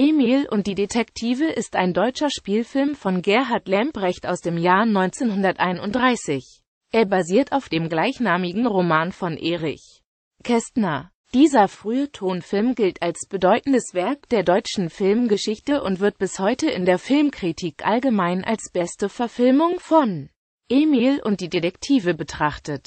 Emil und die Detektive ist ein deutscher Spielfilm von Gerhard Lemprecht aus dem Jahr 1931. Er basiert auf dem gleichnamigen Roman von Erich Kästner. Dieser frühe Tonfilm gilt als bedeutendes Werk der deutschen Filmgeschichte und wird bis heute in der Filmkritik allgemein als beste Verfilmung von Emil und die Detektive betrachtet.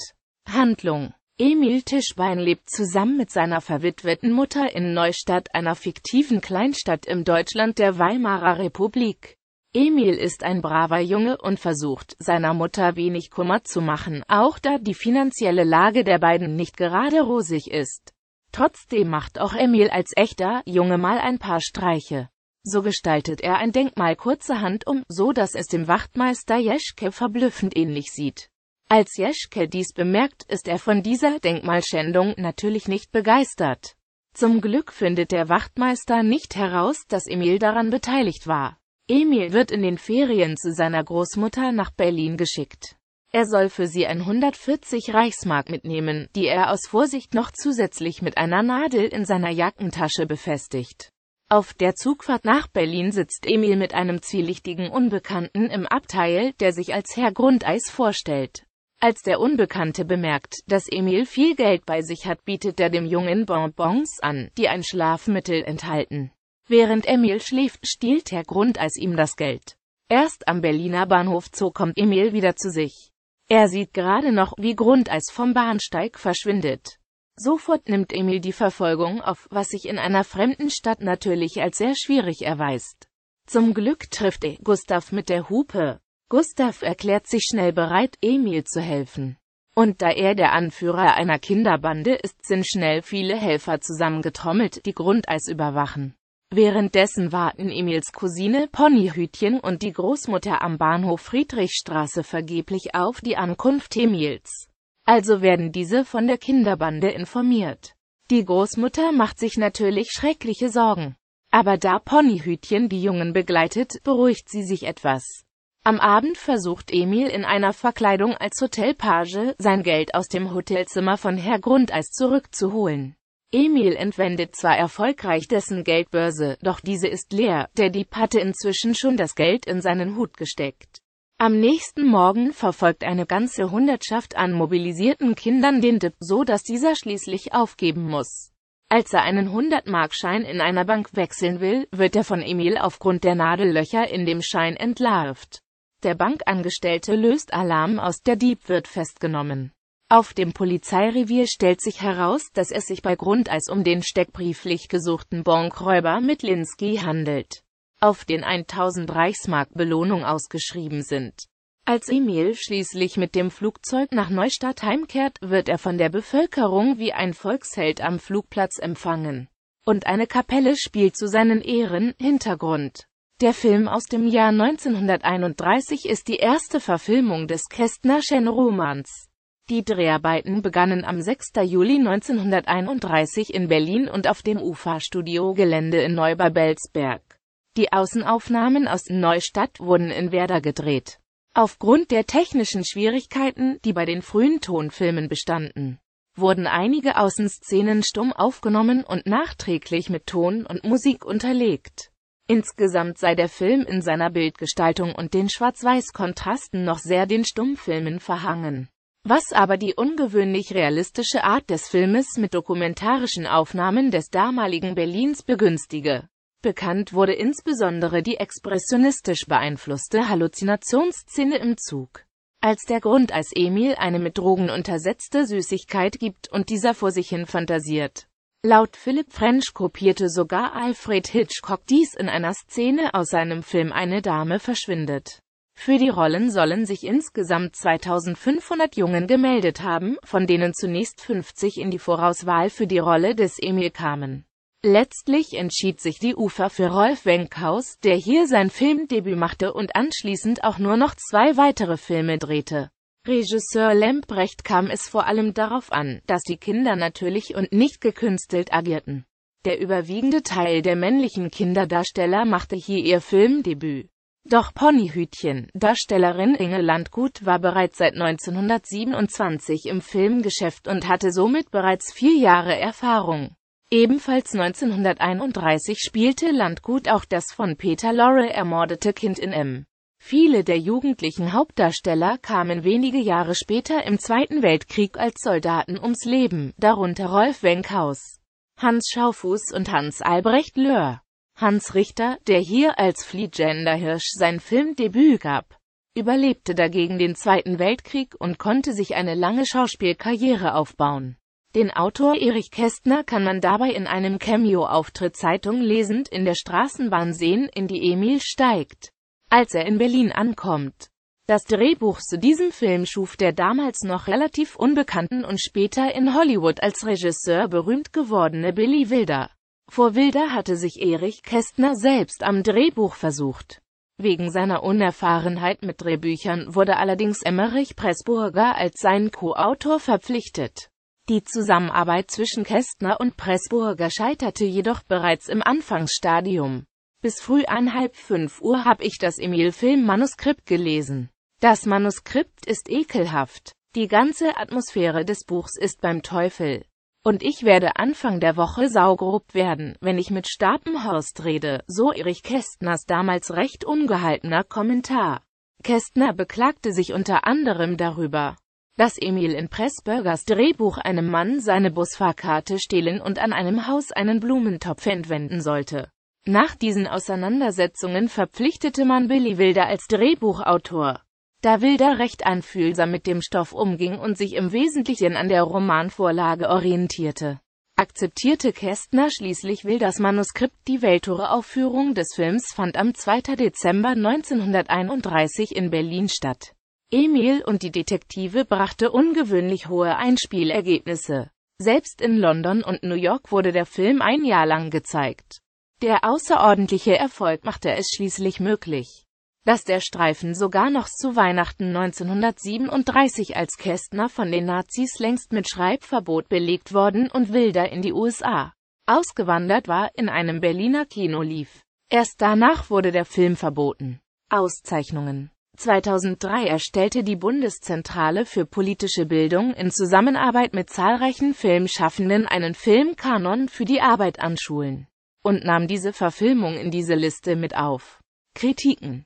Handlung Emil Tischbein lebt zusammen mit seiner verwitweten Mutter in Neustadt, einer fiktiven Kleinstadt im Deutschland der Weimarer Republik. Emil ist ein braver Junge und versucht, seiner Mutter wenig Kummer zu machen, auch da die finanzielle Lage der beiden nicht gerade rosig ist. Trotzdem macht auch Emil als echter Junge mal ein paar Streiche. So gestaltet er ein Denkmal kurzerhand um, so dass es dem Wachtmeister Jeschke verblüffend ähnlich sieht. Als Jeschke dies bemerkt, ist er von dieser Denkmalschändung natürlich nicht begeistert. Zum Glück findet der Wachtmeister nicht heraus, dass Emil daran beteiligt war. Emil wird in den Ferien zu seiner Großmutter nach Berlin geschickt. Er soll für sie 140 Reichsmark mitnehmen, die er aus Vorsicht noch zusätzlich mit einer Nadel in seiner Jackentasche befestigt. Auf der Zugfahrt nach Berlin sitzt Emil mit einem zwielichtigen Unbekannten im Abteil, der sich als Herr Grundeis vorstellt. Als der Unbekannte bemerkt, dass Emil viel Geld bei sich hat, bietet er dem Jungen Bonbons an, die ein Schlafmittel enthalten. Während Emil schläft, stiehlt Herr Grund als ihm das Geld. Erst am Berliner Bahnhof Zoo kommt Emil wieder zu sich. Er sieht gerade noch, wie Grundeis vom Bahnsteig verschwindet. Sofort nimmt Emil die Verfolgung auf, was sich in einer fremden Stadt natürlich als sehr schwierig erweist. Zum Glück trifft er Gustav mit der Hupe. Gustav erklärt sich schnell bereit, Emil zu helfen. Und da er der Anführer einer Kinderbande ist, sind schnell viele Helfer zusammengetrommelt, die Grundeis überwachen. Währenddessen warten Emils Cousine Ponyhütchen und die Großmutter am Bahnhof Friedrichstraße vergeblich auf die Ankunft Emils. Also werden diese von der Kinderbande informiert. Die Großmutter macht sich natürlich schreckliche Sorgen. Aber da Ponyhütchen die Jungen begleitet, beruhigt sie sich etwas. Am Abend versucht Emil in einer Verkleidung als Hotelpage, sein Geld aus dem Hotelzimmer von Herr Grundeis zurückzuholen. Emil entwendet zwar erfolgreich dessen Geldbörse, doch diese ist leer, der Dieb hatte inzwischen schon das Geld in seinen Hut gesteckt. Am nächsten Morgen verfolgt eine ganze Hundertschaft an mobilisierten Kindern den Dieb, so dass dieser schließlich aufgeben muss. Als er einen 100-Markschein in einer Bank wechseln will, wird er von Emil aufgrund der Nadellöcher in dem Schein entlarvt. Der Bankangestellte löst Alarm aus, der Dieb wird festgenommen. Auf dem Polizeirevier stellt sich heraus, dass es sich bei Grundeis um den steckbrieflich gesuchten Bankräuber mit Linsky handelt, auf den 1000 Reichsmark Belohnung ausgeschrieben sind. Als Emil schließlich mit dem Flugzeug nach Neustadt heimkehrt, wird er von der Bevölkerung wie ein Volksheld am Flugplatz empfangen. Und eine Kapelle spielt zu seinen Ehren Hintergrund. Der Film aus dem Jahr 1931 ist die erste Verfilmung des Kästnerschen Romans. Die Dreharbeiten begannen am 6. Juli 1931 in Berlin und auf dem UFA-Studio-Gelände in Neubabelsberg. Die Außenaufnahmen aus Neustadt wurden in Werder gedreht. Aufgrund der technischen Schwierigkeiten, die bei den frühen Tonfilmen bestanden, wurden einige Außenszenen stumm aufgenommen und nachträglich mit Ton und Musik unterlegt Insgesamt sei der Film in seiner Bildgestaltung und den Schwarz-Weiß-Kontrasten noch sehr den Stummfilmen verhangen. Was aber die ungewöhnlich realistische Art des Filmes mit dokumentarischen Aufnahmen des damaligen Berlins begünstige. Bekannt wurde insbesondere die expressionistisch beeinflusste Halluzinationsszene im Zug. Als der Grund, als Emil eine mit Drogen untersetzte Süßigkeit gibt und dieser vor sich hin fantasiert. Laut Philipp French kopierte sogar Alfred Hitchcock dies in einer Szene aus seinem Film Eine Dame verschwindet. Für die Rollen sollen sich insgesamt 2500 Jungen gemeldet haben, von denen zunächst 50 in die Vorauswahl für die Rolle des Emil kamen. Letztlich entschied sich die Ufer für Rolf Wenkhaus, der hier sein Filmdebüt machte und anschließend auch nur noch zwei weitere Filme drehte. Regisseur Lemprecht kam es vor allem darauf an, dass die Kinder natürlich und nicht gekünstelt agierten. Der überwiegende Teil der männlichen Kinderdarsteller machte hier ihr Filmdebüt. Doch Ponyhütchen, Darstellerin Inge Landgut war bereits seit 1927 im Filmgeschäft und hatte somit bereits vier Jahre Erfahrung. Ebenfalls 1931 spielte Landgut auch das von Peter Lorre ermordete Kind in M. Viele der jugendlichen Hauptdarsteller kamen wenige Jahre später im Zweiten Weltkrieg als Soldaten ums Leben, darunter Rolf Wenkhaus, Hans Schaufuß und Hans Albrecht Löhr. Hans Richter, der hier als fliegender Hirsch sein Filmdebüt gab, überlebte dagegen den Zweiten Weltkrieg und konnte sich eine lange Schauspielkarriere aufbauen. Den Autor Erich Kästner kann man dabei in einem Cameo-Auftritt Zeitung lesend in der Straßenbahn sehen, in die Emil steigt als er in Berlin ankommt. Das Drehbuch zu diesem Film schuf der damals noch relativ unbekannten und später in Hollywood als Regisseur berühmt gewordene Billy Wilder. Vor Wilder hatte sich Erich Kästner selbst am Drehbuch versucht. Wegen seiner Unerfahrenheit mit Drehbüchern wurde allerdings Emmerich Pressburger als seinen Co-Autor verpflichtet. Die Zusammenarbeit zwischen Kästner und Pressburger scheiterte jedoch bereits im Anfangsstadium. Bis früh an halb fünf Uhr hab ich das Emil-Film-Manuskript gelesen. Das Manuskript ist ekelhaft. Die ganze Atmosphäre des Buchs ist beim Teufel. Und ich werde Anfang der Woche saugrob werden, wenn ich mit Stapenhorst rede, so Erich Kästners damals recht ungehaltener Kommentar. Kästner beklagte sich unter anderem darüber, dass Emil in Pressburgers Drehbuch einem Mann seine Busfahrkarte stehlen und an einem Haus einen Blumentopf entwenden sollte. Nach diesen Auseinandersetzungen verpflichtete man Billy Wilder als Drehbuchautor. Da Wilder recht einfühlsam mit dem Stoff umging und sich im Wesentlichen an der Romanvorlage orientierte, akzeptierte Kästner schließlich Wilders Manuskript. Die welttour des Films fand am 2. Dezember 1931 in Berlin statt. Emil und die Detektive brachte ungewöhnlich hohe Einspielergebnisse. Selbst in London und New York wurde der Film ein Jahr lang gezeigt. Der außerordentliche Erfolg machte es schließlich möglich, dass der Streifen sogar noch zu Weihnachten 1937 als Kästner von den Nazis längst mit Schreibverbot belegt worden und Wilder in die USA ausgewandert war, in einem Berliner Kino lief. Erst danach wurde der Film verboten. Auszeichnungen 2003 erstellte die Bundeszentrale für politische Bildung in Zusammenarbeit mit zahlreichen Filmschaffenden einen Filmkanon für die Arbeit an Schulen und nahm diese Verfilmung in diese Liste mit auf. Kritiken